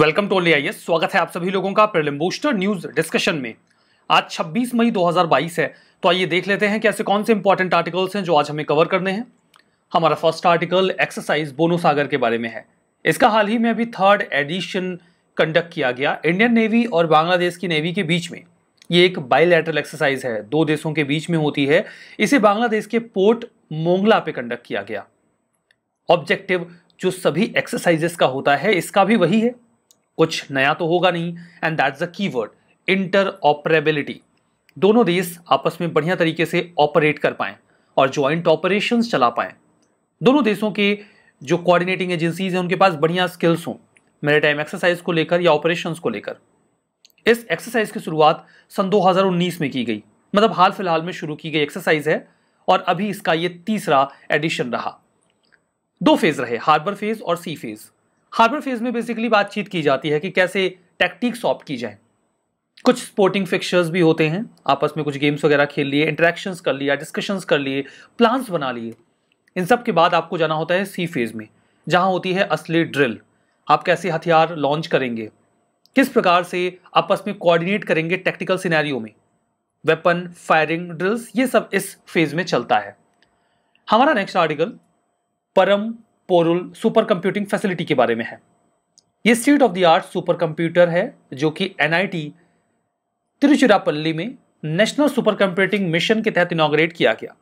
welcome to only I स्वागत है आप सभी लोगों का प्रिलिम बूस्टर न्यूज डिस्कशन में आज 26 मई 2022 है तो आइए देख लेते हैं कि ऐसे कौन से इंपॉर्टेंट आर्टिकल्स हैं जो आज हमें कवर करने हैं हमारा first article exercise Bongosagar के बारे में है इसका हाल ही में अभी थर्ड एडिशन कंडक्ट किया गया इंडियन नेवी और बांग्लादेश की नेवी के बीच में ये एक बायोलैटरल एक्सरसाइज है दो देशों के बीच में होती है इसे बांग्लादेश के पोर्ट मोंगला पे कंडक्ट किया गया ऑब्जेक्टिव जो सभी एक्सरसाइजेस का होता है इसका भी वही है कुछ नया तो होगा नहीं and that's the key word interoperability दोनों देश आपस में बढ़िया तरीके से ऑपरेट कर पाएं और ज्वाइंट ऑपरेशन चला पाएं दोनों देशों के जो कोऑर्डिनेटिंग एजेंसीज हैं उनके पास बढ़िया स्किल्स हों मेरे टाइम एक्सरसाइज को लेकर या ऑपरेशंस को लेकर इस एक्सरसाइज की शुरुआत सन 2019 में की गई मतलब हाल फिलहाल में शुरू की गई एक्सरसाइज है और अभी इसका ये तीसरा एडिशन रहा दो फेज रहे हार्बर फेज और सी फेज हार्बर फेज में बेसिकली बातचीत की जाती है कि कैसे टैक्टिक्स ऑप्ट की जाए कुछ स्पोर्टिंग फिक्चर्स भी होते हैं आपस में कुछ गेम्स वगैरह खेल लिए इंटरेक्शंस कर लिया डिस्कशंस कर लिए प्लान्स बना लिए इन सब के बाद आपको जाना होता है सी फेज में जहाँ होती है असली ड्रिल आप कैसे हथियार लॉन्च करेंगे किस प्रकार से आपस में कोऑर्डिनेट करेंगे टेक्टिकल सिनेरियो में वेपन फायरिंग ड्रिल्स ये सब इस फेज में चलता है हमारा नेक्स्ट आर्टिकल परम पोरुल सुपर कंप्यूटिंग फैसिलिटी के बारे में है ये state of the art super computer है जो कि एन तिरुचिरापल्ली में नेशनल सुपर कंप्यूटिंग मिशन के तहत इनाग्रेट किया गया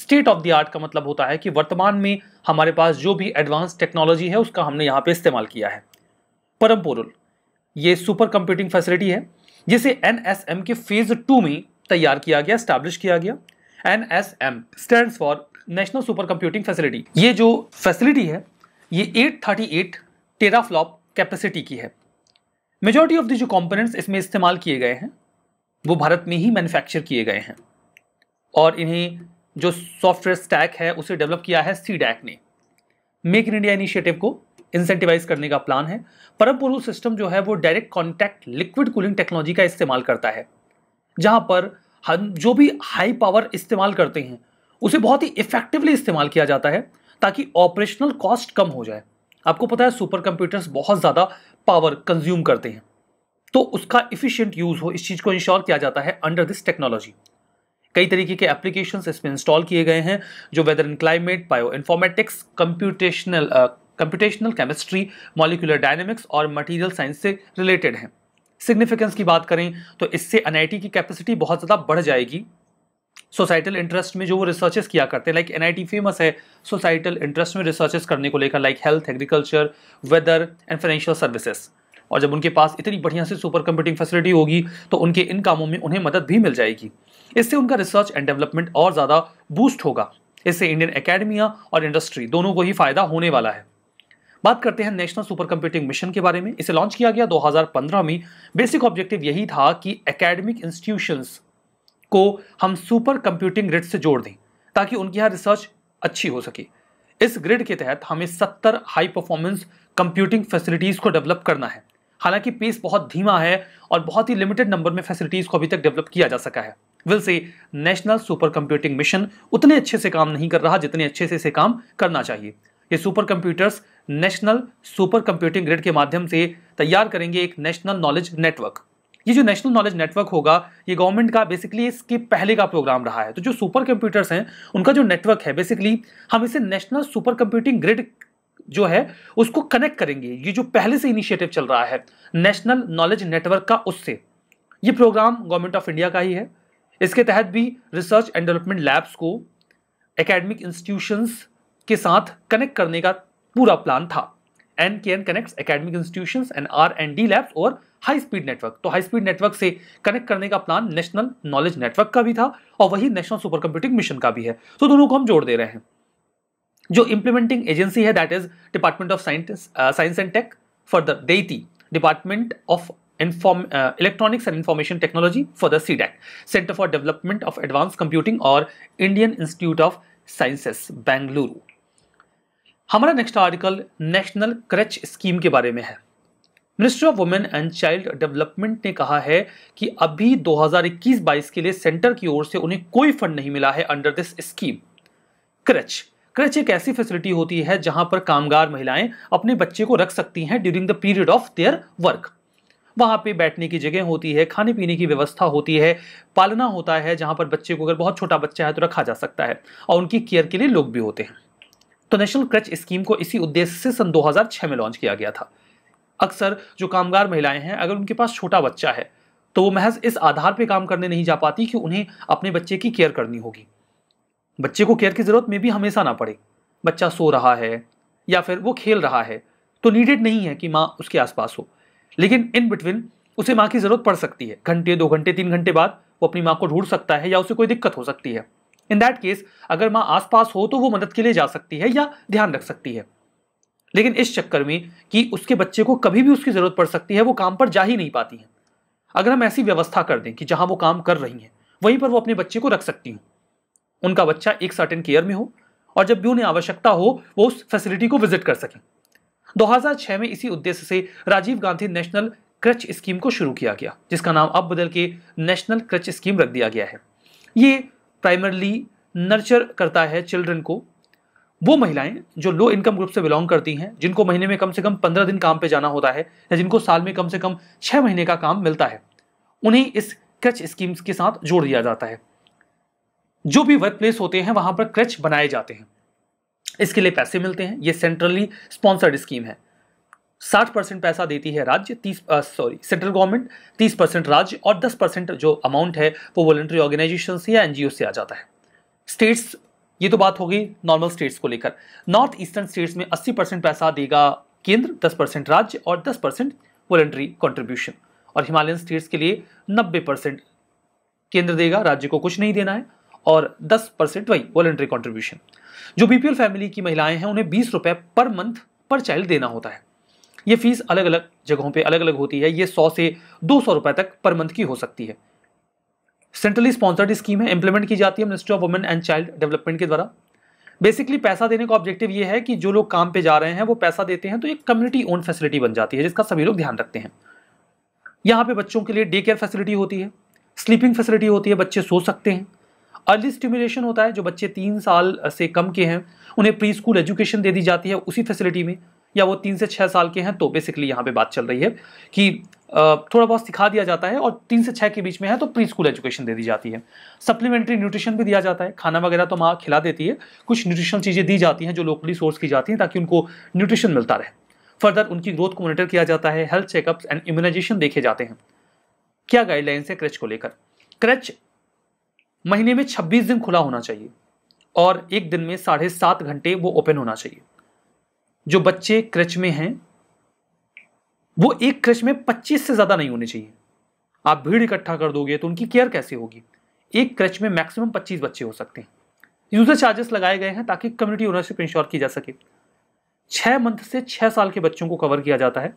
स्टेट ऑफ द आर्ट का मतलब होता है कि वर्तमान में हमारे पास जो भी एडवांस टेक्नोलॉजी है उसका हमने यहाँ पे इस्तेमाल किया है परम पोरुल ये सुपर कंप्यूटिंग फैसिलिटी है जिसे एन के फेज़ टू में तैयार किया गया स्टैब्लिश किया गया N S M stand for national super computing facility ये जो फैसिलिटी है ये 838 टेराफ्लॉप कैपेसिटी की है मेजॉरिटी ऑफ द जो कंपोनेंट्स इसमें इस्तेमाल किए गए हैं वो भारत में ही मैन्युफैक्चर किए गए हैं और इन्हें जो सॉफ्टवेयर स्टैक है उसे डेवलप किया है सी ने मेक इन इंडिया इनिशिएटिव को इंसेंटिवाइज करने का प्लान है परमपुरु सिस्टम जो है वो direct contact liquid cooling technology का इस्तेमाल करता है जहाँ पर हम जो भी हाई पावर इस्तेमाल करते हैं उसे बहुत ही इफेक्टिवली इस्तेमाल किया जाता है ताकि ऑपरेशनल कॉस्ट कम हो जाए आपको पता है सुपर कंप्यूटर्स बहुत ज़्यादा पावर कंज्यूम करते हैं तो उसका इफिशियंट यूज़ हो इस चीज़ को इंश्योर किया जाता है अंडर दिस टेक्नोलॉजी कई तरीके के एप्लीकेशन इसमें इंस्टॉल किए गए हैं जो weather in climate bio informatics computational computational chemistry molecular dynamics और मटेरियल साइंस से रिलेटेड हैं सिग्निफिकेंस की बात करें तो इससे एन की कैपेसिटी बहुत ज़्यादा बढ़ जाएगी सोसाइटल इंटरेस्ट में जो वो रिसर्चेस किया करते हैं लाइक एन फेमस है सोसाइटल इंटरेस्ट में रिसर्चेस करने को लेकर like health agriculture weather and financial services और जब उनके पास इतनी बढ़िया से सुपर कंप्यूटिंग फैसिलिटी होगी तो उनके इन कामों में उन्हें मदद भी मिल जाएगी इससे उनका रिसर्च एंड डेवलपमेंट और ज़्यादा बूस्ट होगा इससे इंडियन अकेडमिया और इंडस्ट्री दोनों को ही फायदा होने वाला है बात करते हैं नेशनल सुपर कंप्यूटिंग मिशन के बारे में इसे लॉन्च किया गया 2015 में बेसिक ऑब्जेक्टिव यही था कि एकेडमिक इंस्टीट्यूशंस को हम सुपर कंप्यूटिंग ग्रिड से जोड़ दें ताकि उनकी यहाँ रिसर्च अच्छी हो सके इस ग्रिड के तहत हमें सत्तर हाई परफॉर्मेंस कंप्यूटिंग फैसिलिटीज़ को डेवलप करना है हालांकि पेस बहुत धीमा है और बहुत ही लिमिटेड नंबर में फैसिलिटीज़ को अभी तक डेवलप किया जा सका है will say national super computing mission उतने अच्छे से काम नहीं कर रहा जितने अच्छे से इसे काम करना चाहिए ये super computers national super computing grid के माध्यम से तैयार करेंगे एक नेशनल नॉलेज नेटवर्क ये जो नेशनल नॉलेज नेटवर्क होगा ये गवर्नमेंट का बेसिकली इसके पहले का प्रोग्राम रहा है तो जो सुपर कंप्यूटर्स हैं उनका जो नेटवर्क है बेसिकली हम इसे नेशनल सुपर कंप्यूटिंग ग्रिड जो है उसको कनेक्ट करेंगे ये जो पहले से इनिशिएटिव चल रहा है नेशनल नॉलेज नेटवर्क का उससे ये प्रोग्राम गवर्नमेंट ऑफ इंडिया का ही है इसके तहत भी रिसर्च एंड डेवलपमेंट लैब्स को एकेडमिक इंस्टीट्यूशंस के साथ कनेक्ट करने का पूरा प्लान था N K N connects academic institutions and R and D labs और हाई स्पीड नेटवर्क तो हाई स्पीड नेटवर्क से कनेक्ट करने का प्लान नेशनल नॉलेज नेटवर्क का भी था और वही नेशनल सुपर कंप्यूटिंग मिशन का भी है तो दोनों को हम जोड़ दे रहे हैं जो इंप्लीमेंटिंग एजेंसी है that is department of science science and tech the DeitY department of inform electronics and information technology for the C DAC centre for development of advance computing और Indian institute of sciences Bengaluru हमारा next article national creche scheme के बारे में है ministry of women and child development ने कहा है कि अभी 2021-22 के लिए सेंटर की ओर से उन्हें कोई फंड नहीं मिला है under this scheme creche creche एक ऐसी फैसिलिटी होती है जहां पर कामगार महिलाएं अपने बच्चे को रख सकती हैं during the period of their work वहां पे बैठने की जगह होती है खाने पीने की व्यवस्था होती है पालना होता है जहां पर बच्चे को अगर बहुत छोटा बच्चा है तो रखा जा सकता है और उनकी केयर के लिए लोग भी होते हैं तो नेशनल क्रच स्कीम को इसी उद्देश्य से सन 2006 में लॉन्च किया गया था अक्सर जो कामगार महिलाएं हैं अगर उनके पास छोटा बच्चा है तो वो महज इस आधार पे काम करने नहीं जा पाती कि उन्हें अपने बच्चे की केयर करनी होगी बच्चे को केयर की ज़रूरत में भी हमेशा ना पड़े बच्चा सो रहा है या फिर वो खेल रहा है तो नीडेड नहीं है कि माँ उसके आसपास हो लेकिन इन बिटवीन उसे माँ की ज़रूरत पड़ सकती है घंटे दो घंटे तीन घंटे बाद वो अपनी माँ को ढूंढ सकता है या उसे कोई दिक्कत हो सकती है इन दैट केस अगर माँ आसपास हो तो वो मदद के लिए जा सकती है या ध्यान रख सकती है लेकिन इस चक्कर में कि उसके बच्चे को कभी भी उसकी ज़रूरत पड़ सकती है वो काम पर जा ही नहीं पाती हैं अगर हम ऐसी व्यवस्था कर दें कि जहां वो काम कर रही हैं वहीं पर वो अपने बच्चे को रख सकती हूँ उनका बच्चा एक सर्टेन केयर में हो और जब भी उन्हें आवश्यकता हो वो उस फैसिलिटी को विजिट कर सकें 2006 में इसी उद्देश्य से Rajiv Gandhi national creche scheme को शुरू किया गया जिसका नाम अब बदल के नेशनल क्रच स्कीम रख दिया गया है ये प्राइमरली नर्चर करता है चिल्ड्रन को वो महिलाएं जो लो इनकम ग्रुप से बिलोंग करती हैं जिनको महीने में कम से कम पंद्रह दिन काम पे जाना होता है या जिनको साल में कम से कम छः महीने का काम मिलता है उन्हें इस क्रच स्कीम्स के साथ जोड़ दिया जाता है जो भी वर्क प्लेस होते हैं वहां पर क्रच बनाए जाते हैं इसके लिए पैसे मिलते हैं ये सेंट्रली स्पॉन्सर्ड स्कीम है साठ परसेंट पैसा देती है राज्य तीस सॉरी सेंट्रल गवर्नमेंट तीस परसेंट राज्य और दस परसेंट जो अमाउंट है वो वॉलेंट्री ऑर्गेनाइजेशन से या एनजीओ से आ जाता है स्टेट्स ये तो बात होगी नॉर्मल स्टेट्स को लेकर नॉर्थ ईस्टर्न स्टेट्स में 80 परसेंट पैसा देगा केंद्र 10 परसेंट राज्य और 10 परसेंट वॉलेंट्री कॉन्ट्रीब्यूशन और हिमालयन स्टेट्स के लिए 90 परसेंट केंद्र देगा राज्य को कुछ नहीं देना है और 10 परसेंट वही वॉलेंट्री कॉन्ट्रीब्यूशन जो बीपीएल फैमिली की महिलाएं हैं उन्हें बीस पर मंथ पर चाइल्ड देना होता है ये फीस अलग अलग जगहों पर अलग अलग होती है ये सौ से दो सौ तक पर मंथ की हो सकती है सेंट्रली स्पॉन्सर्ड स्कीम है इंप्लीमेंट की जाती है ministry of women and child development के द्वारा बेसिकली पैसा देने का ऑब्जेक्टिव ये है कि जो लोग काम पे जा रहे हैं वो पैसा देते हैं तो एक कम्युनिटी ओन फैसिलिटी बन जाती है जिसका सभी लोग ध्यान रखते हैं यहाँ पे बच्चों के लिए डे केयर फैसिलिटी होती है स्लीपिंग फैसिलिटी होती है बच्चे सो सकते हैं अर्ली स्टिमुलेशन होता है जो बच्चे तीन साल से कम के हैं उन्हें प्री स्कूल एजुकेशन दे दी जाती है उसी फैसिलिटी में या वो तीन से छः साल के हैं तो बेसिकली यहाँ पे बात चल रही है कि थोड़ा बहुत सिखा दिया जाता है और तीन से छः के बीच में है तो प्री स्कूल एजुकेशन दे दी जाती है सप्लीमेंट्री न्यूट्रिशन भी दिया जाता है खाना वगैरह तो माँ खिला देती है कुछ न्यूट्रिशनल चीज़ें दी जाती हैं जो लोकली सोर्स की जाती हैं ताकि उनको न्यूट्रिशन मिलता रहे फर्दर उनकी ग्रोथ को मॉनिटर किया जाता है हेल्थ चेकअप्स एंड इम्यूनाइजेशन देखे जाते हैं क्या गाइडलाइंस है क्रच को लेकर क्रच महीने में 26 दिन खुला होना चाहिए और एक दिन में साढ़े सात घंटे वो ओपन होना चाहिए जो बच्चे क्रच में हैं वो एक क्रच में 25 से ज़्यादा नहीं होने चाहिए आप भीड़ इकट्ठा कर दोगे तो उनकी केयर कैसे होगी एक क्रच में मैक्सिमम 25 बच्चे हो सकते हैं यूज़र चार्जेस लगाए गए हैं ताकि कम्युनिटी ओनरशिप इंश्योर की जा सके छः मंथ से छः साल के बच्चों को कवर किया जाता है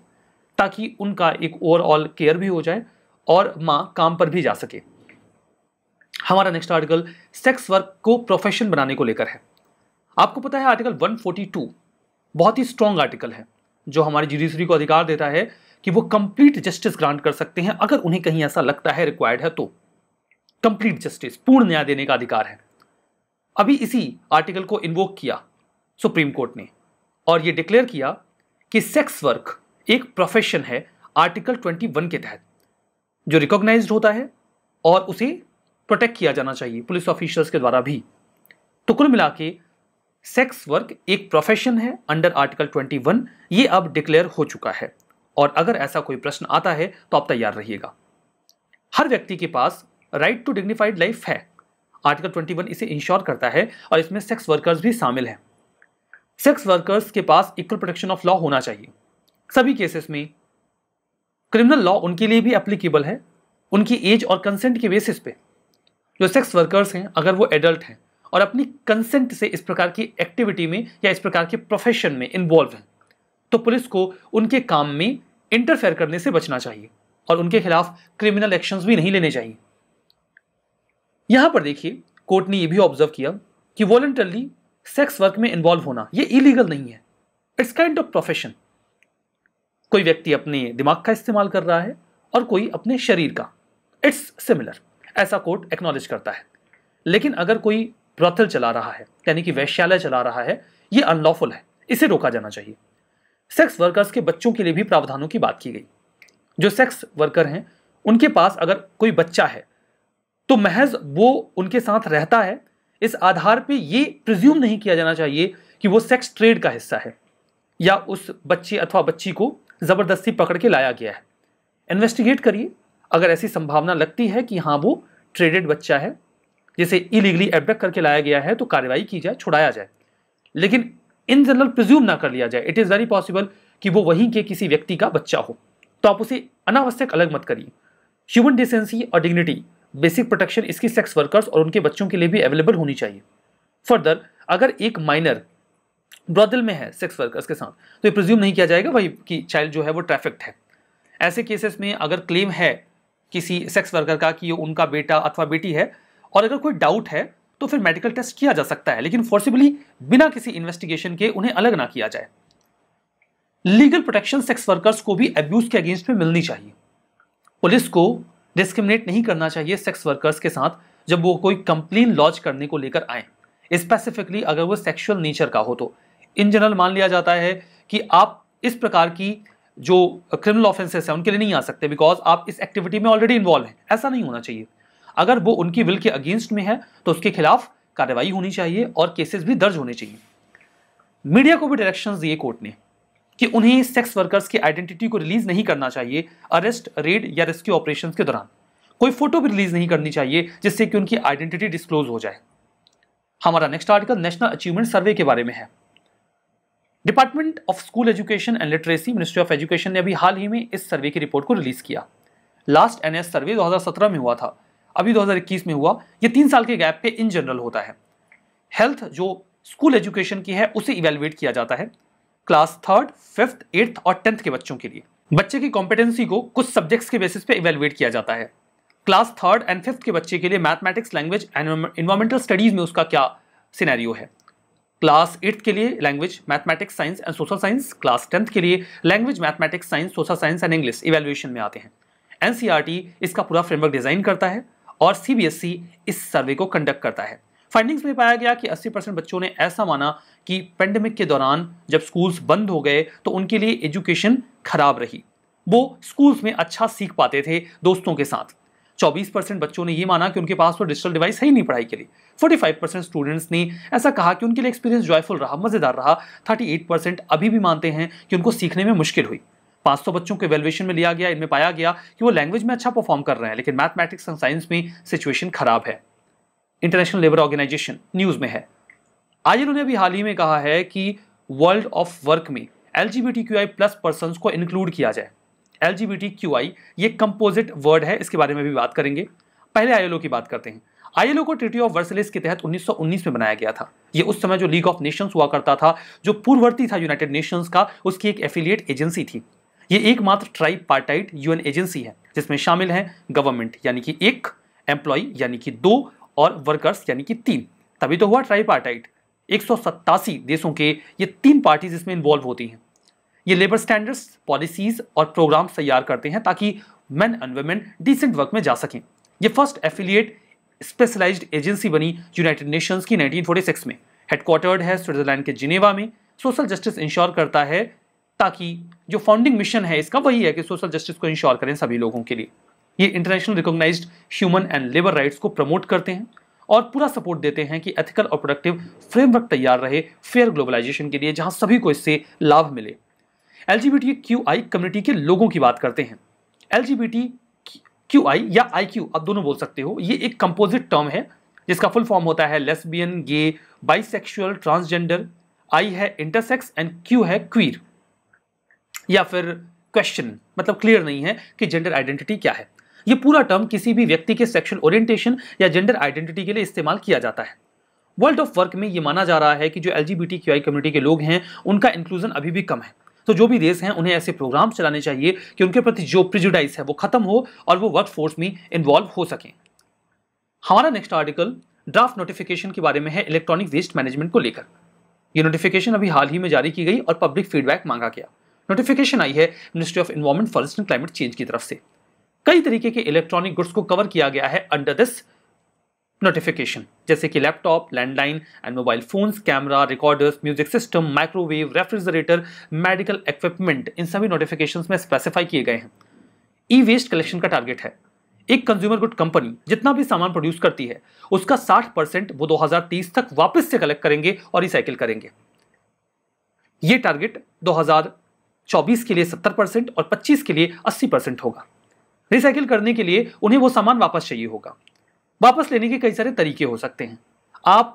ताकि उनका एक ओवरऑल केयर भी हो जाए और माँ काम पर भी जा सके हमारा नेक्स्ट आर्टिकल सेक्स वर्क को प्रोफेशन बनाने को लेकर है आपको पता है आर्टिकल 142 बहुत ही स्ट्रॉन्ग आर्टिकल है जो हमारी जुडिशरी को अधिकार देता है कि वो कंप्लीट जस्टिस ग्रांट कर सकते हैं अगर उन्हें कहीं ऐसा लगता है रिक्वायर्ड है तो कंप्लीट जस्टिस पूर्ण न्याय देने का अधिकार है अभी इसी आर्टिकल को इन्वोक किया सुप्रीम कोर्ट ने और ये डिक्लेयर किया कि सेक्स वर्क एक प्रोफेशन है आर्टिकल 21 के तहत जो रिकॉग्नाइज होता है और उसे प्रोटेक्ट किया जाना चाहिए पुलिस ऑफिशियल्स के द्वारा भी तो कुल मिला के सेक्स वर्क एक प्रोफेशन है अंडर आर्टिकल 21 ये अब डिक्लेयर हो चुका है और अगर ऐसा कोई प्रश्न आता है तो आप तैयार रहिएगा हर व्यक्ति के पास राइट टू डिग्निफाइड लाइफ है आर्टिकल 21 इसे इंश्योर करता है और इसमें सेक्स वर्कर्स भी शामिल हैं सेक्स वर्कर्स के पास इक्वल प्रोटेक्शन ऑफ लॉ होना चाहिए सभी केसेस में क्रिमिनल लॉ उनके लिए भी एप्लीकेबल है उनकी एज और कंसेंट के बेसिस पे जो सेक्स वर्कर्स हैं अगर वो एडल्ट हैं और अपनी कंसेंट से इस प्रकार की एक्टिविटी में या इस प्रकार के प्रोफेशन में इन्वॉल्व हैं तो पुलिस को उनके काम में इंटरफेयर करने से बचना चाहिए और उनके खिलाफ क्रिमिनल एक्शंस भी नहीं लेने चाहिए यहां पर देखिए कोर्ट ने यह भी ऑब्जर्व किया कि वॉलेंटरली सेक्स वर्क में इन्वॉल्व होना यह इलीगल नहीं है इट्स काइंड ऑफ प्रोफेशन कोई व्यक्ति अपने दिमाग का इस्तेमाल कर रहा है और कोई अपने शरीर का इट्स सिमिलर ऐसा कोर्ट एक्नॉलेज करता है लेकिन अगर कोई ब्रथल चला रहा है यानी कि वैश्यालय चला रहा है ये अनलॉफुल है इसे रोका जाना चाहिए सेक्स वर्कर्स के बच्चों के लिए भी प्रावधानों की बात की गई जो सेक्स वर्कर हैं उनके पास अगर कोई बच्चा है तो महज वो उनके साथ रहता है इस आधार पे ये प्रिज्यूम नहीं किया जाना चाहिए कि वो सेक्स ट्रेड का हिस्सा है या उस बच्चे अथवा बच्ची को ज़बरदस्ती पकड़ के लाया गया है इन्वेस्टिगेट करिए अगर ऐसी संभावना लगती है कि हाँ वो ट्रेडेड बच्चा है जिसे इलीगली एबडक्ट करके लाया गया है तो कार्रवाई की जाए छुड़ाया जाए लेकिन इन जनरल प्रिज्यूम ना कर लिया जाए इट इज़ वेरी पॉसिबल कि वो वहीं के किसी व्यक्ति का बच्चा हो तो आप उसे अनावश्यक अलग मत करिए ह्यूमन डिसेंसी और डिग्निटी बेसिक प्रोटेक्शन इसकी सेक्स वर्कर्स और उनके बच्चों के लिए भी अवेलेबल होनी चाहिए फर्दर अगर एक माइनर ब्रॉदल में है सेक्स वर्कर्स के साथ तो ये प्रिज्यूम नहीं किया जाएगा भाई कि चाइल्ड जो है वो ट्रैफिक्ड है ऐसे केसेस में अगर क्लेम है किसी सेक्स वर्कर का कि उनका बेटा अथवा बेटी है और अगर कोई डाउट है तो फिर मेडिकल टेस्ट किया जा सकता है लेकिन फोर्सिबली बिना किसी इन्वेस्टिगेशन के उन्हें अलग ना किया जाए लीगल प्रोटेक्शन सेक्स वर्कर्स को भी अब्यूज के अगेंस्ट में मिलनी चाहिए पुलिस को डिस्क्रिमिनेट नहीं करना चाहिए सेक्स वर्कर्स के साथ जब वो कोई कंप्लेन लॉन्च करने को लेकर आए स्पेसिफिकली अगर वो सेक्सुअल नेचर का हो तो इन जनरल मान लिया जाता है कि आप इस प्रकार की जो क्रिमिनल ऑफेंसेस हैं उनके लिए नहीं आ सकते बिकॉज आप इस एक्टिविटी में ऑलरेडी इन्वॉल्व हैं ऐसा नहीं होना चाहिए अगर वो उनकी विल के अगेंस्ट में है तो उसके खिलाफ कार्रवाई होनी चाहिए और केसेस भी दर्ज होने चाहिए मीडिया को भी डायरेक्शन दिए कोर्ट ने कि उन्हें सेक्स वर्कर्स की आइडेंटिटी को रिलीज नहीं करना चाहिए अरेस्ट रेड या रेस्क्यू ऑपरेशन के दौरान कोई फोटो भी रिलीज नहीं करनी चाहिए जिससे कि उनकी आइडेंटिटी डिस्क्लोज हो जाए हमारा next article national achievement survey के बारे में है department of school education and literacy ministry of education ने अभी हाल ही में इस सर्वे की रिपोर्ट को रिलीज किया लास्ट एन सर्वे 2017 में हुआ था अभी 2021 में हुआ ये तीन साल के गैप पे इन जनरल होता है हेल्थ जो स्कूल एजुकेशन की है उसे इवेल्युएट किया जाता है क्लास थर्ड फिफ्थ एट्थ और टेंथ के बच्चों के लिए बच्चे की कॉम्पिटेंसी को कुछ सब्जेक्ट्स के बेसिस पे इवेलुएट किया जाता है क्लास थर्ड एंड फिफ्थ के बच्चे के लिए mathematics language and environmental studies में उसका क्या सिनेरियो है क्लास एट्थ के लिए language mathematics science and social science class tenth के लिए language mathematics science social science and English evaluation में आते हैं एनसीआरटी e इसका पूरा फ्रेमवर्क डिज़ाइन करता है और सीबीएसई e इस सर्वे को कंडक्ट करता है फाइंडिंग्स में पाया गया कि 80 परसेंट बच्चों ने ऐसा माना कि पेंडेमिक के दौरान जब स्कूल्स बंद हो गए तो उनके लिए एजुकेशन खराब रही वो स्कूल्स में अच्छा सीख पाते थे दोस्तों के साथ 24 परसेंट बच्चों ने ये माना कि उनके पास तो डिजिटल डिवाइस है ही नहीं पढ़ाई के लिए 45 परसेंट स्टूडेंट्स ने ऐसा कहा कि उनके लिए एक्सपीरियंस जॉयफुल रहा मज़ेदार रहा 38 परसेंट अभी भी मानते हैं कि उनको सीखने में मुश्किल हुई सौ बच्चों के वेलुएशन में लिया गया इनमें पाया गया कि वो लैंग्वेज में अच्छा परफॉर्म कर रहे हैं लेकिन मैथमेटिक्स एंड साइंस में सिचुएशन खराब है इंटरनेशनल लेबर ऑर्गेनाइजेशन न्यूज़ में है आज इन्होंने अभी हाल ही में कहा है कि वर्ल्ड ऑफ वर्क में L G B T Q I plus person को इंक्लूड किया जाए L G B T Q I ये कंपोजिट वर्ड है इसके बारे में भी बात करेंगे पहले आईएलओ की बात करते हैं आईएलओ को ट्रिटी ऑफ वर्सलिस के तहत 1919 में बनाया गया था ये उस समय जो लीग ऑफ नेशंस हुआ करता था जो पूर्ववर्ती था यूनाइटेड नेशंस का उसकी एक एफिलिएट एजेंसी थी ये एकमात्र ट्राई पार्टाइट यूएन एजेंसी है जिसमें शामिल है गवर्नमेंट यानी कि एक एम्प्लॉय यानी कि दो और वर्कर्स यानी कि तीन तभी तो हुआ ट्राई पार्टाइट एक देशों के ये तीन पार्टीज इसमें इन्वॉल्व होती हैं ये लेबर स्टैंडर्ड्स पॉलिसीज और प्रोग्राम तैयार करते हैं ताकि man and women decent work में जा सकें ये फर्स्ट एफिलिएट स्पेशलाइज्ड एजेंसी बनी यूनाइटेड नेशंस की 1946 में हेडक्वार्टर्ड है स्विट्जरलैंड के जिनेवा में सोशल जस्टिस इंश्योर करता है ताकि जो फाउंडिंग मिशन है इसका वही है कि सोशल जस्टिस को इंश्योर करें सभी लोगों के लिए ये international recognise human and labour rights को प्रमोट करते हैं और पूरा सपोर्ट देते हैं कि एथिकल और प्रोडक्टिव फ्रेमवर्क तैयार रहे फेयर ग्लोबलाइजेशन के लिए जहां सभी को इससे लाभ मिले एल कम्युनिटी के लोगों की बात करते हैं एल क्यू आई या आई क्यू आप दोनों बोल सकते हो ये एक कंपोजिट टर्म है जिसका फुल फॉर्म होता है lesbian gay bisexual transgender I है इंटरसेक्स एंड क्यू है क्वीर या फिर क्वेश्चन मतलब क्लियर नहीं है कि जेंडर आइडेंटिटी क्या है ये पूरा टर्म किसी भी व्यक्ति के सेक्शुअल ओरिएंटेशन या जेंडर आइडेंटिटी के लिए इस्तेमाल किया जाता है वर्ल्ड ऑफ वर्क में ये माना जा रहा है कि जो एल कम्युनिटी के लोग हैं उनका इंक्लूजन अभी भी कम है तो जो भी देश हैं उन्हें ऐसे प्रोग्राम्स चलाने चाहिए कि उनके प्रति जो प्रिजुडाइज है वो खत्म हो और वो वर्क फोर्स में इन्वॉल्व हो सकें हमारा नेक्स्ट आर्टिकल ड्राफ्ट नोटिफिकेशन के बारे में है इलेक्ट्रॉनिक वेस्ट मैनेजमेंट को लेकर ये नोटिफिकेशन अभी हाल ही में जारी की गई और पब्लिक फीडबैक मांगा गया नोटिफिकेशन आई है ministry of environment forest and climate change की तरफ से कई तरीके के इलेक्ट्रॉनिक गुड्स को कवर किया गया है अंडर दिस नोटिफिकेशन जैसे कि laptop landline and mobile phones camera recorders music system microwave refrigerator medical equipment इन सभी नोटिफिकेशन में स्पेसिफाई किए गए हैं ई वेस्ट कलेक्शन का टारगेट है एक कंज्यूमर गुड कंपनी जितना भी सामान प्रोड्यूस करती है उसका 60 परसेंट वो 2030 तक वापस से कलेक्ट करेंगे और रिसाइकिल करेंगे ये टारगेट 24 के लिए 70 परसेंट और 25 के लिए 80 परसेंट होगा रिसाइकिल करने के लिए उन्हें वो सामान वापस चाहिए होगा वापस लेने के कई सारे तरीके हो सकते हैं आप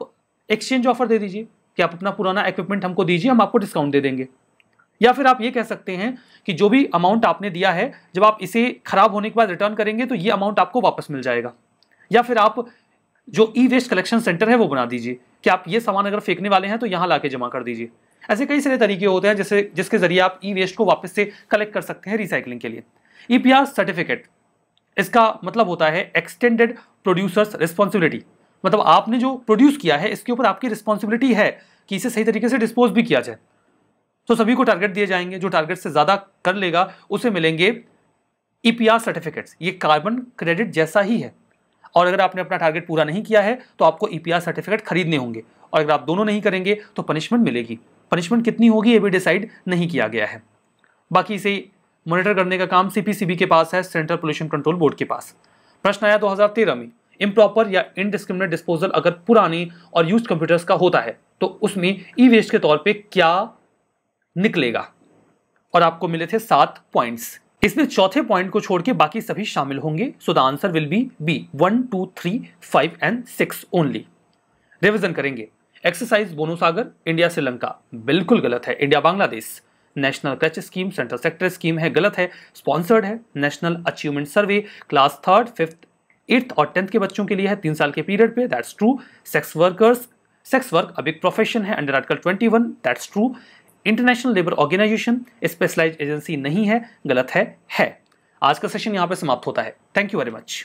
एक्सचेंज ऑफर दे दीजिए कि आप अपना पुराना इक्विपमेंट हमको दीजिए हम आपको डिस्काउंट दे देंगे या फिर आप ये कह सकते हैं कि जो भी अमाउंट आपने दिया है जब आप इसे ख़राब होने के बाद रिटर्न करेंगे तो ये अमाउंट आपको वापस मिल जाएगा या फिर आप जो ई वेस्ट कलेक्शन सेंटर है वो बना दीजिए कि आप ये सामान अगर फेंकने वाले हैं तो यहाँ ला जमा कर दीजिए ऐसे कई सारे तरीके होते हैं जैसे जिसके जरिए आप ई वेस्ट को वापस से कलेक्ट कर सकते हैं रिसाइकलिंग के लिए ई सर्टिफिकेट इसका मतलब होता है एक्सटेंडेड प्रोड्यूसर्स रिस्पॉन्सिबिलिटी मतलब आपने जो प्रोड्यूस किया है इसके ऊपर आपकी रिस्पॉन्सिबिलिटी है कि इसे सही तरीके से डिस्पोज भी किया जाए तो सभी को टारगेट दिए जाएंगे जो टारगेट से ज़्यादा कर लेगा उसे मिलेंगे ईपीआर सर्टिफिकेट्स ये कार्बन क्रेडिट जैसा ही है और अगर आपने अपना टारगेट पूरा नहीं किया है तो आपको ईपीआर सर्टिफिकेट खरीदने होंगे और अगर आप दोनों नहीं करेंगे तो पनिशमेंट मिलेगी पनिशमेंट कितनी होगी ये भी डिसाइड नहीं किया गया है बाकी इसे मॉनिटर करने का काम सीपीसीबी के पास है सेंट्रल पोल्यूशन कंट्रोल बोर्ड के पास प्रश्न आया 2013 में इम्प्रॉपर या इनडिस्क्रिमिनेट डिस्पोजल अगर पुरानी और यूज कंप्यूटर्स का होता है तो उसमें ई वेस्ट के तौर पर क्या निकलेगा और आपको मिले थे सात पॉइंट्स इसमें चौथे पॉइंट को छोड़ के बाकी सभी शामिल होंगे so the answer will be B one two three five and six only revision करेंगे एक्सरसाइज बोनोसागर इंडिया श्रीलंका बिल्कुल गलत है India Bangladesh national creche scheme central sector scheme है गलत है स्पॉन्सर्ड है national achievement survey class third fifth eighth और टेंथ के बच्चों के लिए है तीन साल के पीरियड पे that's true sex workers sex work अब एक प्रोफेशन है under article twenty one that's true international labour organisation specialise agency नहीं है गलत है है आज का सेशन यहाँ पे समाप्त होता है थैंक यू वेरी मच